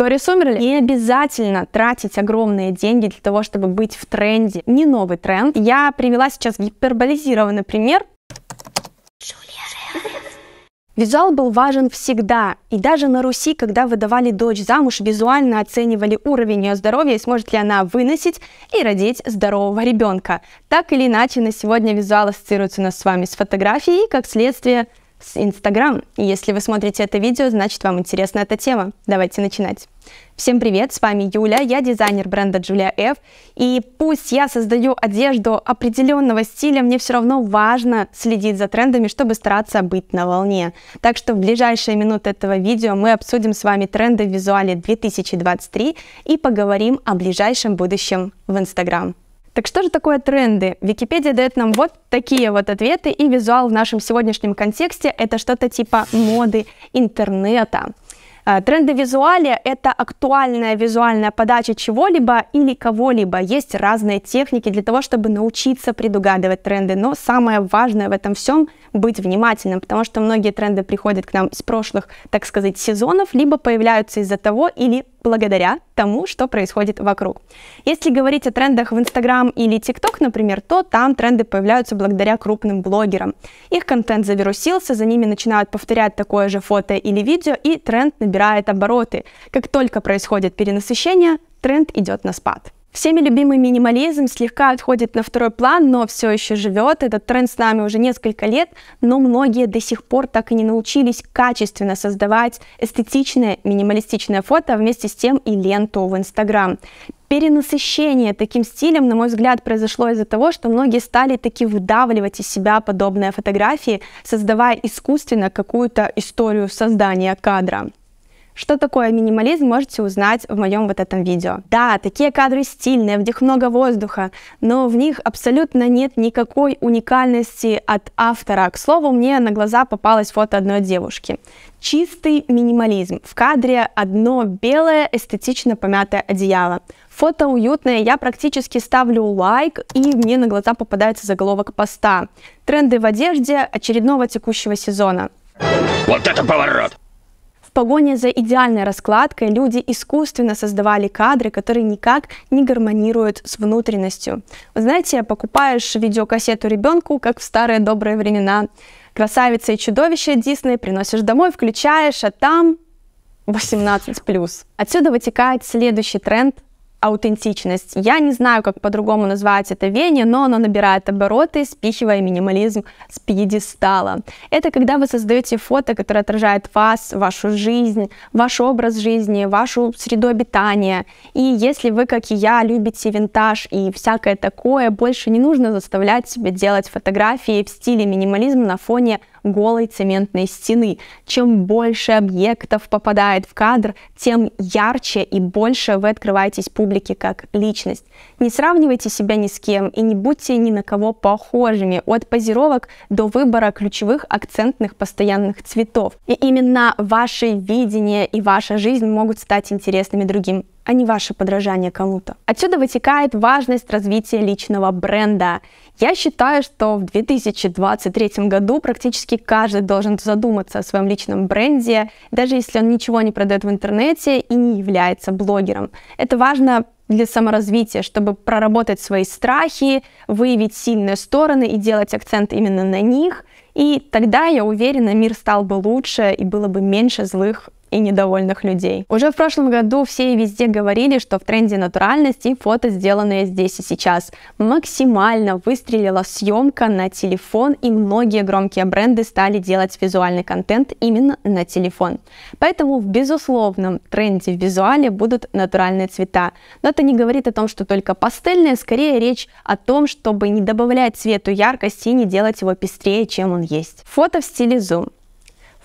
Тори Сумерли. Не обязательно тратить огромные деньги для того, чтобы быть в тренде. Не новый тренд. Я привела сейчас гиперболизированный пример. Визуал был важен всегда, и даже на Руси, когда выдавали дочь замуж, визуально оценивали уровень ее здоровья и сможет ли она выносить и родить здорового ребенка. Так или иначе, на сегодня визуал ассоциируется у нас с вами с фотографией как следствие, с Инстаграм. И если вы смотрите это видео, значит вам интересна эта тема. Давайте начинать. Всем привет, с вами Юля, я дизайнер бренда Julia F. И пусть я создаю одежду определенного стиля, мне все равно важно следить за трендами, чтобы стараться быть на волне. Так что в ближайшие минуты этого видео мы обсудим с вами тренды в визуале 2023 и поговорим о ближайшем будущем в Инстаграм. Так что же такое тренды? Википедия дает нам вот такие вот ответы, и визуал в нашем сегодняшнем контексте — это что-то типа моды интернета. А, тренды визуале — это актуальная визуальная подача чего-либо или кого-либо. Есть разные техники для того, чтобы научиться предугадывать тренды, но самое важное в этом всем — быть внимательным, потому что многие тренды приходят к нам из прошлых, так сказать, сезонов, либо появляются из-за того или благодаря тому, что происходит вокруг. Если говорить о трендах в Инстаграм или ТикТок, например, то там тренды появляются благодаря крупным блогерам. Их контент завирусился, за ними начинают повторять такое же фото или видео, и тренд набирает обороты. Как только происходит перенасыщение, тренд идет на спад. Всеми любимый минимализм слегка отходит на второй план, но все еще живет. Этот тренд с нами уже несколько лет, но многие до сих пор так и не научились качественно создавать эстетичное минималистичное фото, а вместе с тем и ленту в Инстаграм. Перенасыщение таким стилем, на мой взгляд, произошло из-за того, что многие стали таки выдавливать из себя подобные фотографии, создавая искусственно какую-то историю создания кадра. Что такое минимализм, можете узнать в моем вот этом видео. Да, такие кадры стильные, в них много воздуха, но в них абсолютно нет никакой уникальности от автора. К слову, мне на глаза попалось фото одной девушки. Чистый минимализм. В кадре одно белое эстетично помятое одеяло. Фото уютное, я практически ставлю лайк, и мне на глаза попадается заголовок поста. Тренды в одежде очередного текущего сезона. Вот это поворот! В погоне за идеальной раскладкой люди искусственно создавали кадры, которые никак не гармонируют с внутренностью. Вы знаете, покупаешь видеокассету ребенку, как в старые добрые времена. Красавица и чудовище Дисней приносишь домой, включаешь, а там 18+. Отсюда вытекает следующий тренд аутентичность. Я не знаю, как по-другому назвать это вене, но оно набирает обороты, спихивая минимализм с пьедестала. Это когда вы создаете фото, которое отражает вас, вашу жизнь, ваш образ жизни, вашу среду обитания. И если вы, как и я, любите винтаж и всякое такое, больше не нужно заставлять себя делать фотографии в стиле минимализм на фоне голой цементной стены. Чем больше объектов попадает в кадр, тем ярче и больше вы открываетесь публике как личность. Не сравнивайте себя ни с кем и не будьте ни на кого похожими, от позировок до выбора ключевых акцентных постоянных цветов. И именно ваше видение и ваша жизнь могут стать интересными другим а не ваше подражание кому-то. Отсюда вытекает важность развития личного бренда. Я считаю, что в 2023 году практически каждый должен задуматься о своем личном бренде, даже если он ничего не продает в интернете и не является блогером. Это важно для саморазвития, чтобы проработать свои страхи, выявить сильные стороны и делать акцент именно на них. И тогда, я уверена, мир стал бы лучше и было бы меньше злых и недовольных людей. Уже в прошлом году все и везде говорили, что в тренде натуральности фото, сделанные здесь и сейчас. Максимально выстрелила съемка на телефон, и многие громкие бренды стали делать визуальный контент именно на телефон. Поэтому в безусловном тренде в визуале будут натуральные цвета. Но это не говорит о том, что только пастельные, скорее речь о том, чтобы не добавлять цвету яркости и не делать его пестрее, чем он есть. Фото в стиле zoom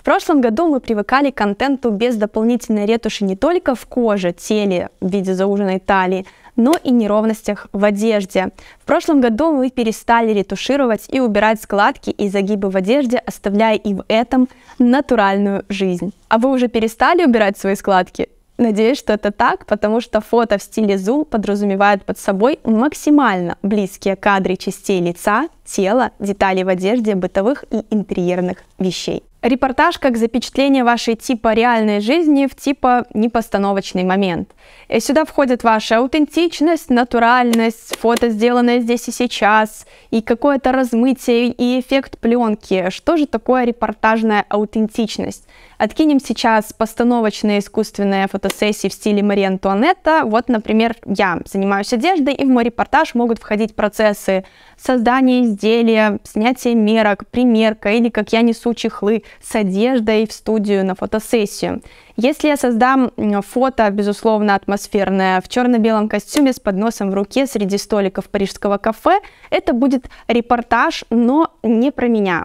прошлом году мы привыкали к контенту без дополнительной ретуши не только в коже, теле в виде зауженной талии, но и неровностях в одежде. В прошлом году мы перестали ретушировать и убирать складки и загибы в одежде, оставляя и в этом натуральную жизнь. А вы уже перестали убирать свои складки? Надеюсь, что это так, потому что фото в стиле зул подразумевает под собой максимально близкие кадры частей лица, тела, деталей в одежде, бытовых и интерьерных вещей. Репортаж как запечатление вашей типа реальной жизни в типа непостановочный момент. И э, сюда входит ваша аутентичность, натуральность, фото, сделанное здесь и сейчас, и какое-то размытие и эффект пленки. Что же такое репортажная аутентичность? Откинем сейчас постановочные искусственные фотосессии в стиле Марии Антуанетта. Вот, например, я занимаюсь одеждой, и в мой репортаж могут входить процессы создания изделия, снятия мерок, примерка или как я несу чехлы – с одеждой в студию на фотосессию. Если я создам фото, безусловно, атмосферное, в черно-белом костюме с подносом в руке среди столиков парижского кафе, это будет репортаж, но не про меня.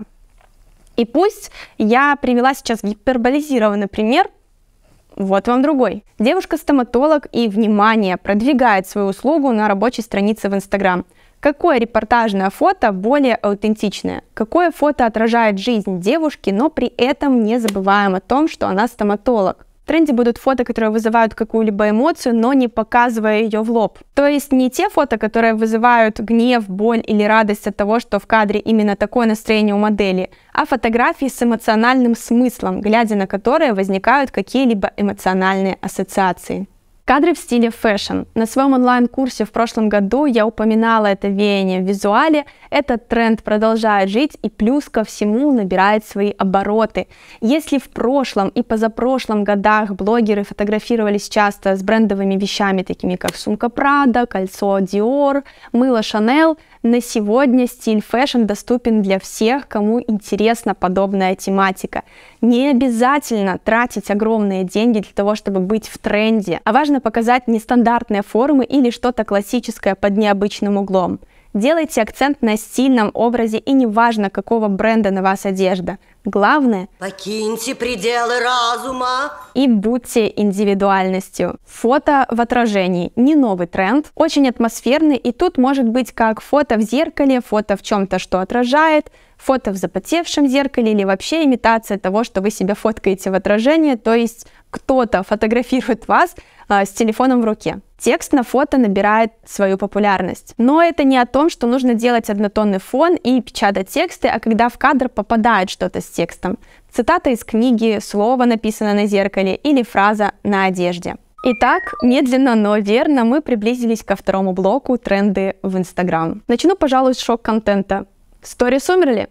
И пусть я привела сейчас гиперболизированный пример, вот вам другой. Девушка-стоматолог и, внимание, продвигает свою услугу на рабочей странице в Инстаграм – Какое репортажное фото более аутентичное? Какое фото отражает жизнь девушки, но при этом не забываем о том, что она стоматолог? В тренде будут фото, которые вызывают какую-либо эмоцию, но не показывая ее в лоб. То есть не те фото, которые вызывают гнев, боль или радость от того, что в кадре именно такое настроение у модели, а фотографии с эмоциональным смыслом, глядя на которые возникают какие-либо эмоциональные ассоциации. Кадры в стиле фэшн. На своем онлайн-курсе в прошлом году я упоминала это веяние в визуале. Этот тренд продолжает жить и плюс ко всему набирает свои обороты. Если в прошлом и позапрошлом годах блогеры фотографировались часто с брендовыми вещами, такими как сумка Прада, кольцо Dior, мыло Chanel, на сегодня стиль фэшн доступен для всех, кому интересна подобная тематика. Не обязательно тратить огромные деньги для того, чтобы быть в тренде, а важно показать нестандартные формы или что-то классическое под необычным углом. Делайте акцент на стильном образе и неважно, какого бренда на вас одежда. Главное – покиньте пределы разума и будьте индивидуальностью. Фото в отражении – не новый тренд, очень атмосферный, и тут может быть как фото в зеркале, фото в чем-то, что отражает – фото в запотевшем зеркале или вообще имитация того, что вы себя фоткаете в отражении, то есть кто-то фотографирует вас а, с телефоном в руке. Текст на фото набирает свою популярность. Но это не о том, что нужно делать однотонный фон и печатать тексты, а когда в кадр попадает что-то с текстом. Цитата из книги, слово написано на зеркале или фраза на одежде. Итак, медленно, но верно мы приблизились ко второму блоку «Тренды в Инстаграм». Начну, пожалуй, с шок-контента. В сторис умерли?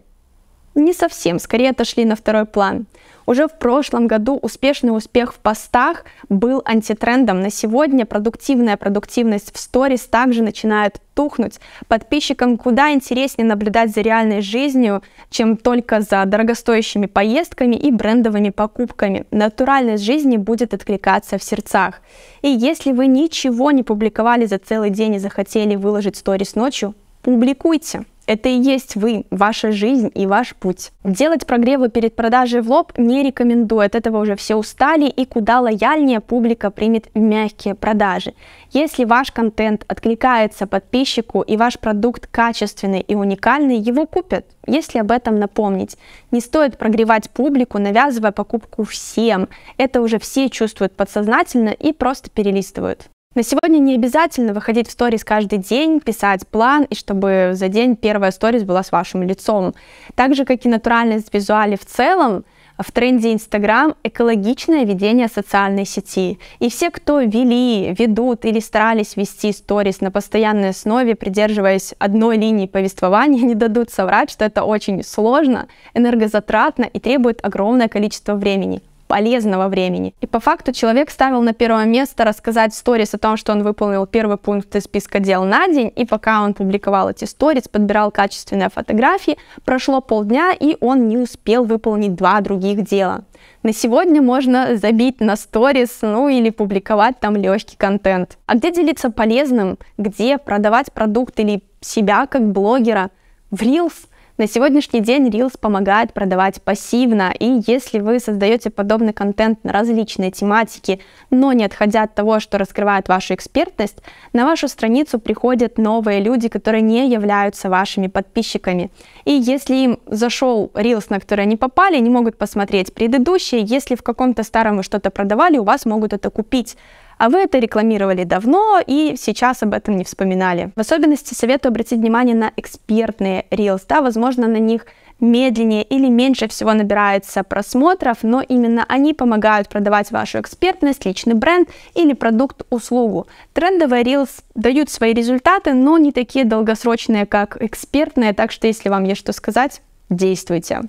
Не совсем, скорее отошли на второй план. Уже в прошлом году успешный успех в постах был антитрендом. На сегодня продуктивная продуктивность в сторис также начинает тухнуть. Подписчикам куда интереснее наблюдать за реальной жизнью, чем только за дорогостоящими поездками и брендовыми покупками. Натуральность жизни будет откликаться в сердцах. И если вы ничего не публиковали за целый день и захотели выложить сторис ночью, публикуйте. Это и есть вы, ваша жизнь и ваш путь. Делать прогревы перед продажей в лоб не рекомендую, от этого уже все устали и куда лояльнее публика примет мягкие продажи. Если ваш контент откликается подписчику и ваш продукт качественный и уникальный, его купят, если об этом напомнить. Не стоит прогревать публику, навязывая покупку всем. Это уже все чувствуют подсознательно и просто перелистывают. На сегодня не обязательно выходить в сторис каждый день, писать план, и чтобы за день первая сторис была с вашим лицом. Так же, как и натуральность в визуале в целом, в тренде Инстаграм экологичное ведение социальной сети. И все, кто вели, ведут или старались вести сторис на постоянной основе, придерживаясь одной линии повествования, не дадут соврать, что это очень сложно, энергозатратно и требует огромное количество времени полезного времени. И по факту человек ставил на первое место рассказать сторис о том, что он выполнил первый пункт из списка дел на день, и пока он публиковал эти сторис, подбирал качественные фотографии, прошло полдня, и он не успел выполнить два других дела. На сегодня можно забить на сторис, ну или публиковать там легкий контент. А где делиться полезным, где продавать продукт или себя как блогера? В Reels – на сегодняшний день Reels помогает продавать пассивно, и если вы создаете подобный контент на различные тематики, но не отходя от того, что раскрывает вашу экспертность, на вашу страницу приходят новые люди, которые не являются вашими подписчиками. И если им зашел Reels, на который они попали, они могут посмотреть предыдущие, если в каком-то старом вы что-то продавали, у вас могут это купить а вы это рекламировали давно и сейчас об этом не вспоминали. В особенности советую обратить внимание на экспертные reels, да, возможно, на них медленнее или меньше всего набирается просмотров, но именно они помогают продавать вашу экспертность, личный бренд или продукт, услугу. Трендовые Reels дают свои результаты, но не такие долгосрочные, как экспертные, так что если вам есть что сказать, действуйте.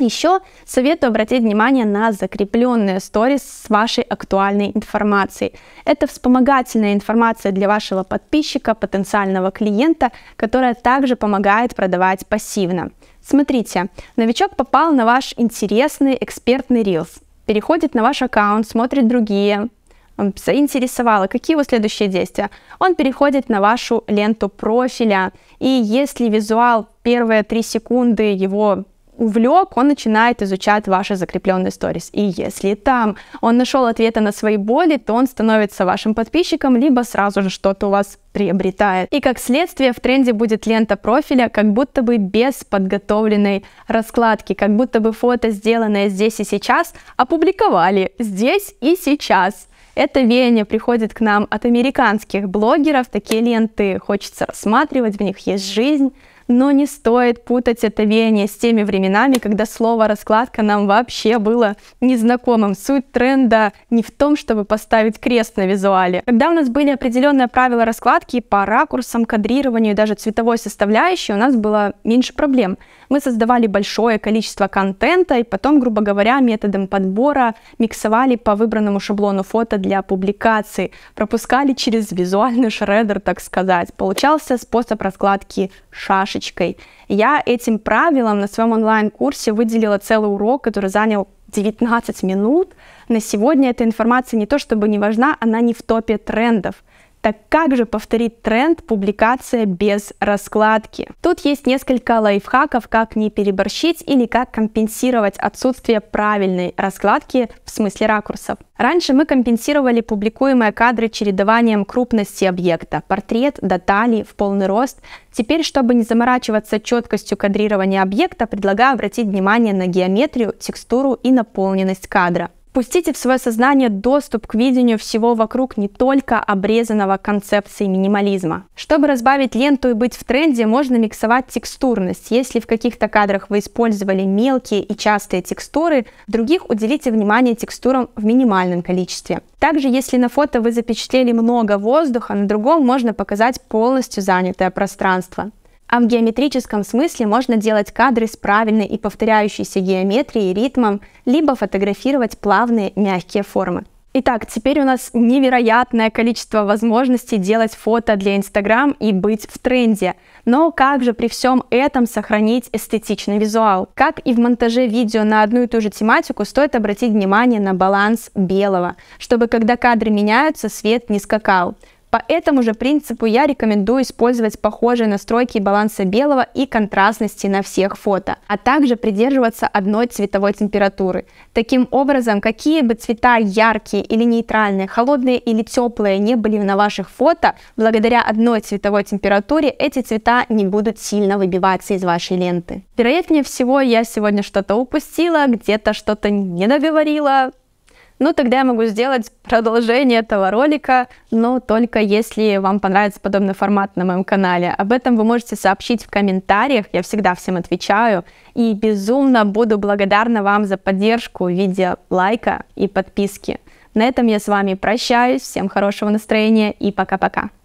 Еще советую обратить внимание на закрепленные сторис с вашей актуальной информацией. Это вспомогательная информация для вашего подписчика, потенциального клиента, которая также помогает продавать пассивно. Смотрите, новичок попал на ваш интересный экспертный рилс, переходит на ваш аккаунт, смотрит другие, заинтересовало, какие его следующие действия? Он переходит на вашу ленту профиля, и если визуал первые три секунды его увлек, он начинает изучать ваши закрепленные сторис. И если там он нашел ответы на свои боли, то он становится вашим подписчиком, либо сразу же что-то у вас приобретает. И как следствие в тренде будет лента профиля как будто бы без подготовленной раскладки, как будто бы фото, сделанное здесь и сейчас, опубликовали здесь и сейчас. Это веяние приходит к нам от американских блогеров, такие ленты хочется рассматривать, в них есть жизнь, но не стоит путать это веяние с теми временами, когда слово «раскладка» нам вообще было незнакомым. Суть тренда не в том, чтобы поставить крест на визуале. Когда у нас были определенные правила раскладки по ракурсам, кадрированию и даже цветовой составляющей, у нас было меньше проблем. Мы создавали большое количество контента и потом, грубо говоря, методом подбора миксовали по выбранному шаблону фото для публикации, пропускали через визуальный шредер, так сказать. Получался способ раскладки шаш чашечкой. Я этим правилом на своем онлайн-курсе выделила целый урок, который занял 19 минут. На сегодня эта информация не то чтобы не важна, она не в топе трендов. Так как же повторить тренд публикация без раскладки? Тут есть несколько лайфхаков, как не переборщить или как компенсировать отсутствие правильной раскладки в смысле ракурсов. Раньше мы компенсировали публикуемые кадры чередованием крупности объекта, портрет детали в полный рост. Теперь, чтобы не заморачиваться четкостью кадрирования объекта, предлагаю обратить внимание на геометрию, текстуру и наполненность кадра. Пустите в свое сознание доступ к видению всего вокруг не только обрезанного концепции минимализма. Чтобы разбавить ленту и быть в тренде, можно миксовать текстурность. Если в каких-то кадрах вы использовали мелкие и частые текстуры, в других уделите внимание текстурам в минимальном количестве. Также, если на фото вы запечатлели много воздуха, на другом можно показать полностью занятое пространство. А в геометрическом смысле можно делать кадры с правильной и повторяющейся геометрией и ритмом, либо фотографировать плавные мягкие формы. Итак, теперь у нас невероятное количество возможностей делать фото для Инстаграм и быть в тренде. Но как же при всем этом сохранить эстетичный визуал? Как и в монтаже видео на одну и ту же тематику, стоит обратить внимание на баланс белого, чтобы когда кадры меняются, свет не скакал. По этому же принципу я рекомендую использовать похожие настройки баланса белого и контрастности на всех фото, а также придерживаться одной цветовой температуры. Таким образом, какие бы цвета яркие или нейтральные, холодные или теплые не были на ваших фото, благодаря одной цветовой температуре эти цвета не будут сильно выбиваться из вашей ленты. Вероятнее всего, я сегодня что-то упустила, где-то что-то не договорила, ну тогда я могу сделать продолжение этого ролика, но только если вам понравится подобный формат на моем канале. Об этом вы можете сообщить в комментариях, я всегда всем отвечаю. И безумно буду благодарна вам за поддержку в виде лайка и подписки. На этом я с вами прощаюсь, всем хорошего настроения и пока-пока.